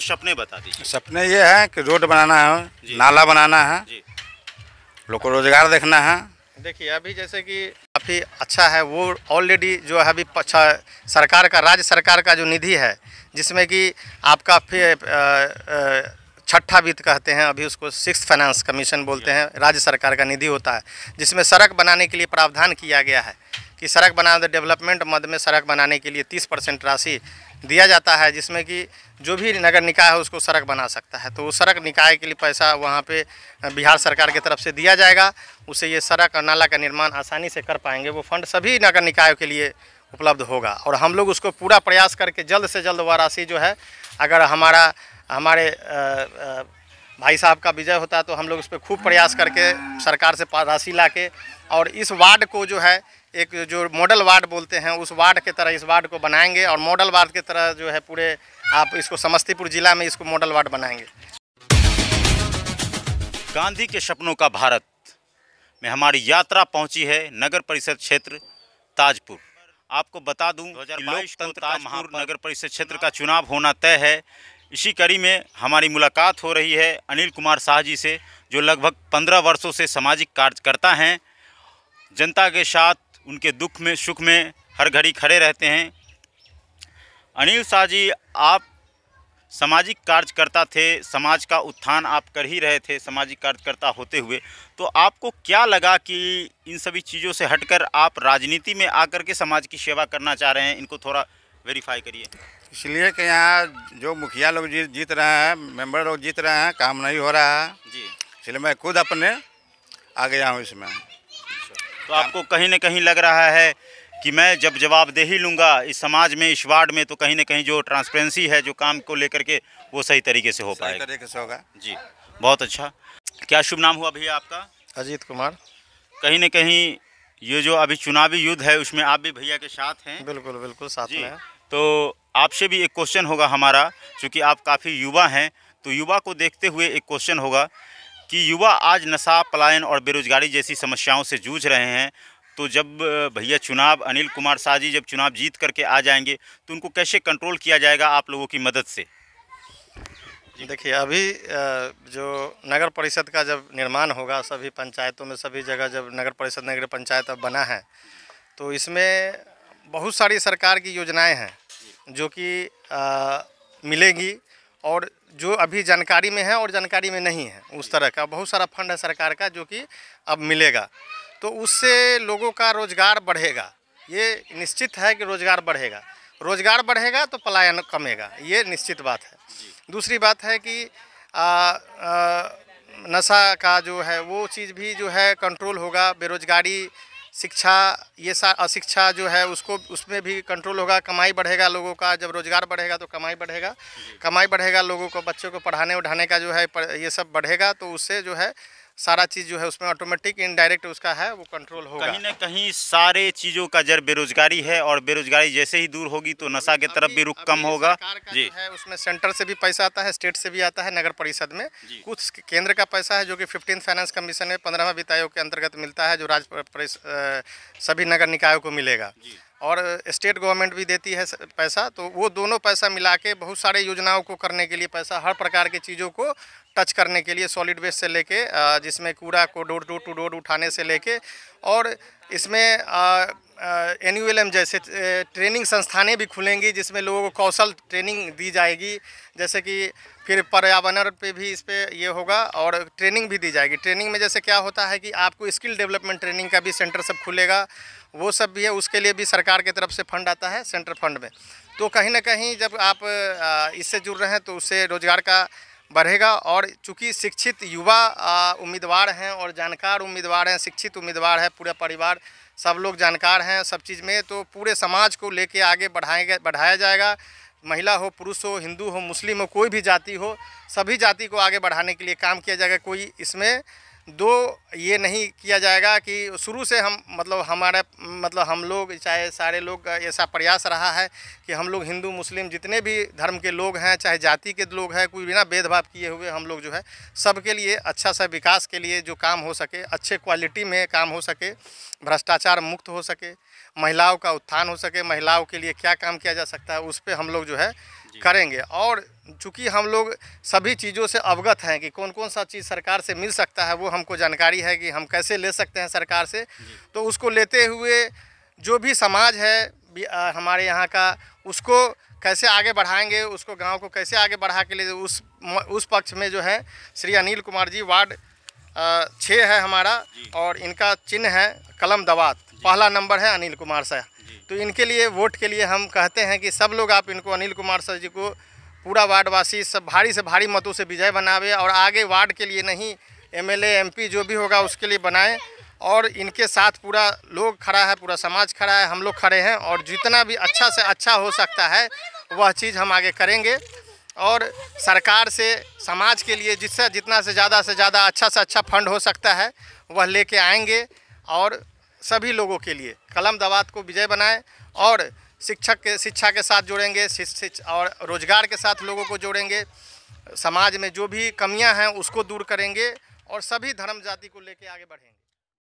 कुछ सपने बता दीजिए सपने ये हैं कि रोड बनाना है नाला बनाना है लोग को रोजगार देखना है देखिए अभी जैसे कि काफ़ी अच्छा है वो ऑलरेडी जो है अभी अच्छा सरकार का राज्य सरकार का जो निधि है जिसमें कि आपका फिर छठा वित्त कहते हैं अभी उसको सिक्स फाइनेंस कमीशन बोलते हैं राज्य सरकार का निधि होता है जिसमें सड़क बनाने के लिए प्रावधान किया गया है कि सड़क बना डेवलपमेंट मद में सड़क बनाने के लिए तीस परसेंट राशि दिया जाता है जिसमें कि जो भी नगर निकाय है उसको सड़क बना सकता है तो वो सड़क निकाय के लिए पैसा वहाँ पे बिहार सरकार की तरफ से दिया जाएगा उसे ये सड़क और नाला का निर्माण आसानी से कर पाएंगे वो फंड सभी नगर निकायों के लिए उपलब्ध होगा और हम लोग उसको पूरा प्रयास करके जल्द से जल्द वह राशि जो है अगर हमारा हमारे भाई साहब का विजय होता है तो हम लोग उस पर खूब प्रयास करके सरकार से राशि ला के और इस वार्ड को जो है एक जो मॉडल वार्ड बोलते हैं उस वार्ड के तरह इस वार्ड को बनाएंगे और मॉडल वार्ड के तरह जो है पूरे आप इसको समस्तीपुर जिला में इसको मॉडल वार्ड बनाएंगे गांधी के सपनों का भारत में हमारी यात्रा पहुंची है नगर परिषद क्षेत्र ताजपुर आपको बता दूं लोकतंत्र का महापुर नगर परिषद क्षेत्र का चुनाव होना तय है इसी कड़ी में हमारी मुलाकात हो रही है अनिल कुमार शाह जी से जो लगभग पंद्रह वर्षों से सामाजिक कार्यकर्ता हैं जनता के साथ उनके दुख में सुख में हर घड़ी खड़े रहते हैं अनिल शाह जी आप सामाजिक कार्यकर्ता थे समाज का उत्थान आप कर ही रहे थे सामाजिक कार्यकर्ता होते हुए तो आपको क्या लगा कि इन सभी चीज़ों से हटकर आप राजनीति में आकर के समाज की सेवा करना चाह रहे हैं इनको थोड़ा वेरीफाई करिए इसलिए कि यहाँ जो मुखिया लोग जीत जीत रहे हैं मेंबर लोग जीत रहे हैं काम नहीं हो रहा है जी इसलिए मैं खुद अपने आ गया हूँ इसमें तो आपको कहीं ना कहीं लग रहा है कि मैं जब जवाब दे ही लूँगा इस समाज में इस वार्ड में तो कहीं ना कहीं जो ट्रांसपेरेंसी है जो काम को लेकर के वो सही तरीके से हो पाएगा तरीके से होगा जी बहुत अच्छा क्या शुभ नाम हुआ भैया आपका अजीत कुमार कहीं ना कहीं ये जो अभी चुनावी युद्ध है उसमें आप भी भैया के साथ हैं बिल्कुल बिल्कुल साथ में तो आपसे भी एक क्वेश्चन होगा हमारा क्योंकि आप काफ़ी युवा हैं तो युवा को देखते हुए एक क्वेश्चन होगा कि युवा आज नशा पलायन और बेरोजगारी जैसी समस्याओं से जूझ रहे हैं तो जब भैया चुनाव अनिल कुमार शाह जी जब चुनाव जीत करके आ जाएंगे तो उनको कैसे कंट्रोल किया जाएगा आप लोगों की मदद से देखिए अभी जो नगर परिषद का जब निर्माण होगा सभी पंचायतों में सभी जगह जब नगर परिषद नगर पंचायत अब बना है तो इसमें बहुत सारी सरकार की योजनाएं हैं जो कि मिलेगी और जो अभी जानकारी में है और जानकारी में नहीं है उस तरह का बहुत सारा फंड है सरकार का जो कि अब मिलेगा तो उससे लोगों का रोज़गार बढ़ेगा ये निश्चित है कि रोज़गार बढ़ेगा रोज़गार बढ़ेगा तो पलायन कमेगा ये निश्चित बात है दूसरी बात है कि आ, आ, नशा का जो है वो चीज़ भी जो है कंट्रोल होगा बेरोज़गारी शिक्षा ये सा अशिक्षा जो है उसको उसमें भी कंट्रोल होगा कमाई बढ़ेगा लोगों का जब रोज़गार बढ़ेगा तो कमाई बढ़ेगा कमाई बढ़ेगा लोगों को बच्चों को पढ़ाने उढ़ाने का जो है ये सब बढ़ेगा तो उससे जो है सारा चीज़ जो है उसमें ऑटोमेटिक इनडायरेक्ट उसका है वो कंट्रोल होगा कहीं ना कहीं सारे चीज़ों का जर बेरोजगारी है और बेरोजगारी जैसे ही दूर होगी तो नशा के तरफ भी रुख कम होगा जी है उसमें सेंटर से भी पैसा आता है स्टेट से भी आता है नगर परिषद में कुछ केंद्र का पैसा है जो कि फिफ्टीन फाइनेंस कमीशन में पंद्रहवा वित्त आयोग के अंतर्गत मिलता है जो राज्य सभी नगर निकायों को मिलेगा और स्टेट गवर्नमेंट भी देती है पैसा तो वो दोनों पैसा मिला के बहुत सारे योजनाओं को करने के लिए पैसा हर प्रकार की चीज़ों को टच करने के लिए सॉलिड वेस्ट से लेके जिसमें कूड़ा को डोर डोर टू डोर उठाने से लेके और इसमें एन यू जैसे ट्रेनिंग संस्थानें भी खुलेंगी जिसमें लोगों को कौशल ट्रेनिंग दी जाएगी जैसे कि फिर पर्यावरण पे भी इस पर ये होगा और ट्रेनिंग भी दी जाएगी ट्रेनिंग में जैसे क्या होता है कि आपको स्किल डेवलपमेंट ट्रेनिंग का भी सेंटर सब खुलेगा वो सब भी है उसके लिए भी सरकार की तरफ से फंड आता है सेंटर फंड में तो कहीं ना कहीं जब आप इससे जुड़ रहे हैं तो उससे रोज़गार का बढ़ेगा और चूंकि शिक्षित युवा उम्मीदवार हैं और जानकार उम्मीदवार हैं शिक्षित उम्मीदवार है पूरा परिवार सब लोग जानकार हैं सब चीज़ में तो पूरे समाज को लेके आगे बढ़ाएगा बढ़ाया जाएगा महिला हो पुरुष हो हिंदू हो मुस्लिम हो कोई भी जाति हो सभी जाति को आगे बढ़ाने के लिए काम किया जाएगा कोई इसमें दो ये नहीं किया जाएगा कि शुरू से हम मतलब हमारे मतलब हम लोग चाहे सारे लोग ऐसा प्रयास रहा है कि हम लोग हिंदू मुस्लिम जितने भी धर्म के लोग हैं चाहे जाति के लोग हैं कोई बिना भेदभाव किए हुए हम लोग जो है सबके लिए अच्छा सा विकास के लिए जो काम हो सके अच्छे क्वालिटी में काम हो सके भ्रष्टाचार मुक्त हो सके महिलाओं का उत्थान हो सके महिलाओं के लिए क्या काम किया जा सकता है उस पर हम लोग जो है करेंगे और चूँकि हम लोग सभी चीज़ों से अवगत हैं कि कौन कौन सा चीज़ सरकार से मिल सकता है वो हमको जानकारी है कि हम कैसे ले सकते हैं सरकार से तो उसको लेते हुए जो भी समाज है आ, हमारे यहाँ का उसको कैसे आगे बढ़ाएंगे उसको गांव को कैसे आगे बढ़ा के लिए उस उस पक्ष में जो है श्री अनिल कुमार जी वार्ड छः है हमारा और इनका चिन्ह है कलम दवात पहला नंबर है अनिल कुमार साहब तो इनके लिए वोट के लिए हम कहते हैं कि सब लोग आप इनको अनिल कुमार सर जी को पूरा वार्डवासी सब भारी से भारी मतों से विजय बनावे और आगे वार्ड के लिए नहीं एमएलए एमपी जो भी होगा उसके लिए बनाएं और इनके साथ पूरा लोग खड़ा है पूरा समाज खड़ा है हम लोग खड़े हैं और जितना भी अच्छा से अच्छा हो सकता है वह चीज़ हम आगे करेंगे और सरकार से समाज के लिए जिससे जितना से ज़्यादा से ज़्यादा अच्छा से अच्छा फंड हो सकता है वह लेके आएंगे और सभी लोगों के लिए कलम दवात को विजय बनाएं और शिक्षक के शिक्षा के साथ जोड़ेंगे और रोजगार के साथ लोगों को जोड़ेंगे समाज में जो भी कमियां हैं उसको दूर करेंगे और सभी धर्म जाति को लेकर आगे बढ़ेंगे